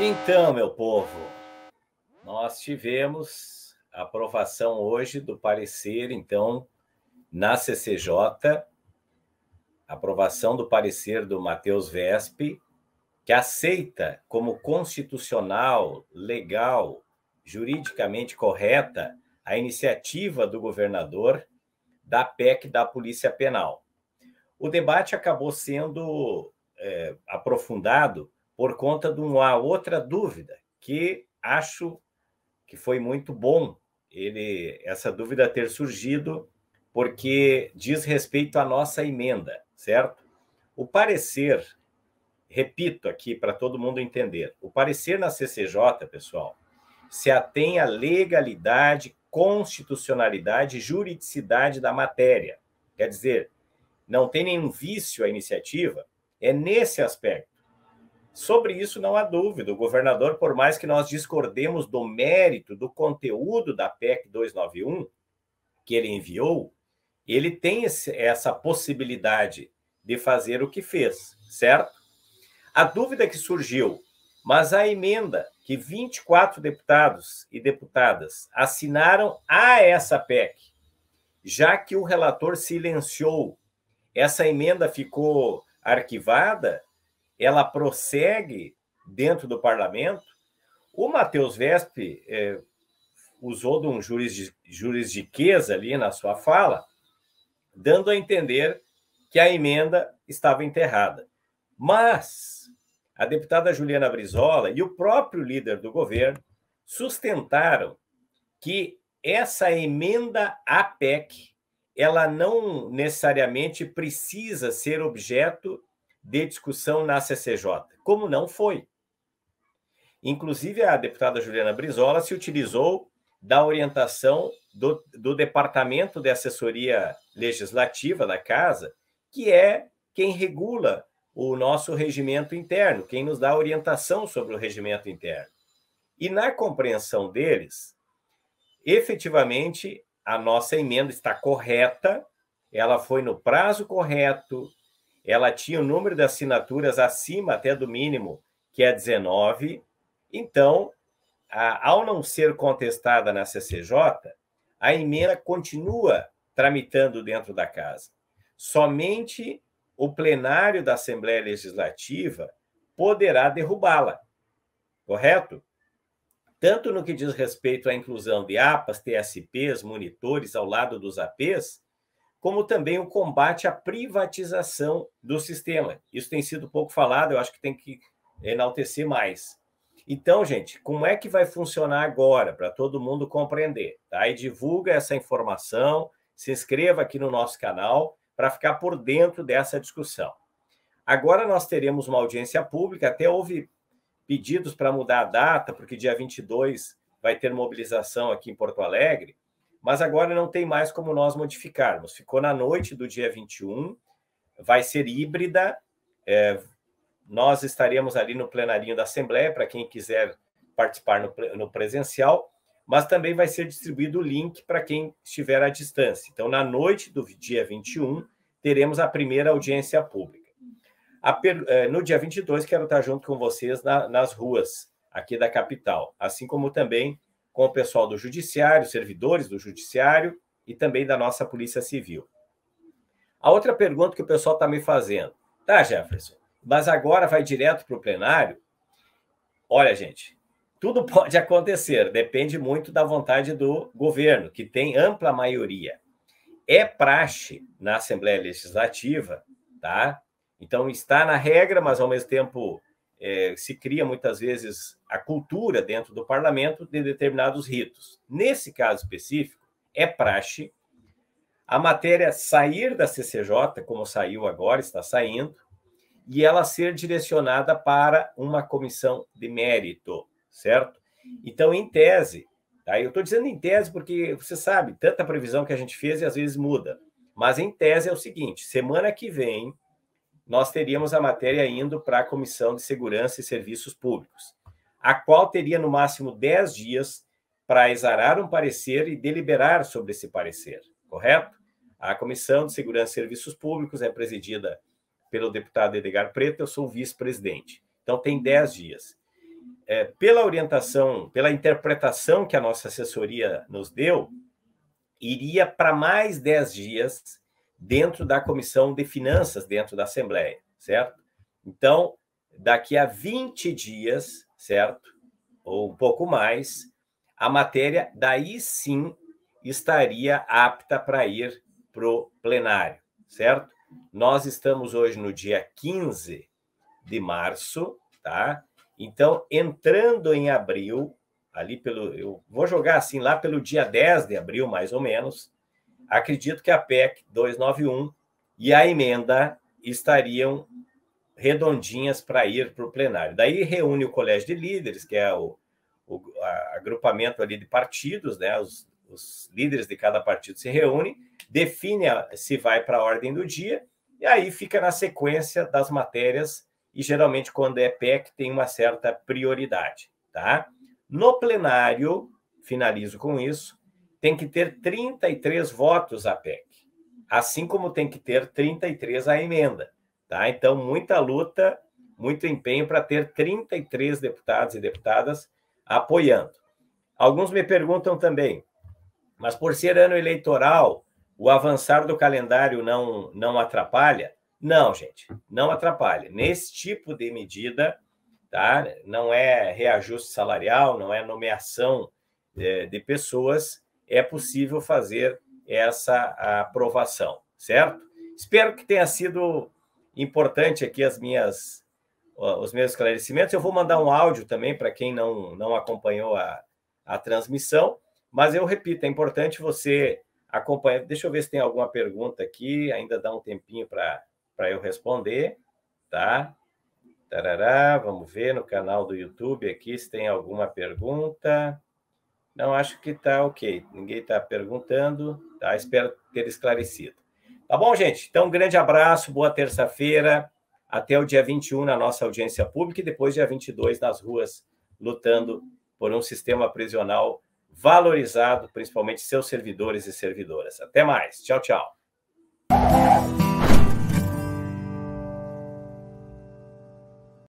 Então, meu povo, nós tivemos aprovação hoje do parecer, então, na CCJ, aprovação do parecer do Matheus Vespe, que aceita como constitucional, legal, juridicamente correta a iniciativa do governador da PEC da Polícia Penal. O debate acabou sendo é, aprofundado por conta de uma outra dúvida que acho que foi muito bom ele essa dúvida ter surgido porque diz respeito à nossa emenda, certo? O parecer, repito aqui para todo mundo entender, o parecer na CCJ, pessoal, se atém à legalidade, constitucionalidade, juridicidade da matéria. Quer dizer, não tem nenhum vício à iniciativa, é nesse aspecto. Sobre isso não há dúvida. O governador, por mais que nós discordemos do mérito, do conteúdo da PEC 291 que ele enviou, ele tem esse, essa possibilidade de fazer o que fez, certo? A dúvida que surgiu, mas a emenda que 24 deputados e deputadas assinaram a essa PEC, já que o relator silenciou, essa emenda ficou arquivada ela prossegue dentro do parlamento. O Matheus Vespe é, usou de um juris, jurisdiqueza ali na sua fala, dando a entender que a emenda estava enterrada. Mas a deputada Juliana Brizola e o próprio líder do governo sustentaram que essa emenda à PEC ela não necessariamente precisa ser objeto de discussão na CCJ, como não foi. Inclusive, a deputada Juliana Brizola se utilizou da orientação do, do Departamento de Assessoria Legislativa da Casa, que é quem regula o nosso regimento interno, quem nos dá orientação sobre o regimento interno. E na compreensão deles, efetivamente, a nossa emenda está correta, ela foi no prazo correto, ela tinha o um número de assinaturas acima até do mínimo, que é 19. Então, a, ao não ser contestada na CCJ, a emenda continua tramitando dentro da casa. Somente o plenário da Assembleia Legislativa poderá derrubá-la. Correto? Tanto no que diz respeito à inclusão de APAs, TSPs, monitores ao lado dos APs, como também o combate à privatização do sistema. Isso tem sido pouco falado, eu acho que tem que enaltecer mais. Então, gente, como é que vai funcionar agora para todo mundo compreender? Tá? E divulga essa informação, se inscreva aqui no nosso canal para ficar por dentro dessa discussão. Agora nós teremos uma audiência pública, até houve pedidos para mudar a data, porque dia 22 vai ter mobilização aqui em Porto Alegre, mas agora não tem mais como nós modificarmos. Ficou na noite do dia 21, vai ser híbrida. É, nós estaremos ali no plenarinho da Assembleia, para quem quiser participar no, no, presencial, mas também vai ser distribuído o link para quem estiver à distância. Então, na noite do dia 21, teremos a primeira audiência pública. A, é, no dia 22, quero estar junto com vocês na, nas ruas aqui da capital, assim como também com o pessoal do Judiciário, servidores do Judiciário e também da nossa Polícia Civil. A outra pergunta que o pessoal está me fazendo, tá, Jefferson, mas agora vai direto para o plenário? Olha, gente, tudo pode acontecer, depende muito da vontade do governo, que tem ampla maioria. É praxe na Assembleia Legislativa, tá? Então está na regra, mas ao mesmo tempo é, se cria muitas vezes a cultura dentro do parlamento de determinados ritos. Nesse caso específico, é praxe a matéria sair da CCJ, como saiu agora, está saindo, e ela ser direcionada para uma comissão de mérito, certo? Então, em tese, tá? eu estou dizendo em tese porque você sabe, tanta previsão que a gente fez e às vezes muda. Mas em tese é o seguinte: semana que vem, nós teríamos a matéria indo para a Comissão de Segurança e Serviços Públicos, a qual teria no máximo 10 dias para exarar um parecer e deliberar sobre esse parecer, correto? A Comissão de Segurança e Serviços Públicos é presidida pelo deputado Edgar Preto, eu sou vice-presidente. Então, tem 10 dias. É, pela orientação, pela interpretação que a nossa assessoria nos deu, iria para mais 10 dias dentro da Comissão de Finanças, dentro da Assembleia, certo? Então, daqui a 20 dias, certo? Ou um pouco mais, a matéria daí sim estaria apta para ir para o plenário, certo? Nós estamos hoje no dia 15 de março, tá? Então, entrando em abril, ali pelo. Eu vou jogar assim lá pelo dia 10 de abril, mais ou menos, acredito que a PEC 291 e a emenda estariam redondinhas para ir para o plenário. Daí reúne o Colégio de Líderes, que é o, o a, agrupamento ali de partidos, né? Os, os, líderes de cada partido se reúnem, define a, se vai para a ordem do dia, e aí fica na sequência das matérias, e geralmente quando é PEC tem uma certa prioridade, tá? No plenário, finalizo com isso, tem que ter 33 votos a PEC, assim como tem que ter 33 a emenda. Tá? Então, muita luta, muito empenho para ter 33 deputados e deputadas apoiando. Alguns me perguntam também, mas por ser ano eleitoral, o avançar do calendário não, não atrapalha? Não, gente, não atrapalha. Nesse tipo de medida, tá? não é reajuste salarial, não é nomeação eh, de pessoas, é possível fazer essa aprovação, certo? Espero que tenha sido importante aqui as minhas os meus esclarecimentos. Eu vou mandar um áudio também para quem não, não acompanhou a, a transmissão, mas eu repito, é importante você acompanhar. Deixa eu ver se tem alguma pergunta aqui, ainda dá um tempinho para eu responder, tá? Tarará, vamos ver no canal do YouTube aqui se tem alguma pergunta. Não, acho que está ok. Ninguém está perguntando. Tá? Espero ter esclarecido. Tá bom, gente? Então, um grande abraço, boa terça-feira. Até o dia 21 na nossa audiência pública e depois dia 22 nas ruas, lutando por um sistema prisional valorizado, principalmente seus servidores e servidoras. Até mais. Tchau, tchau.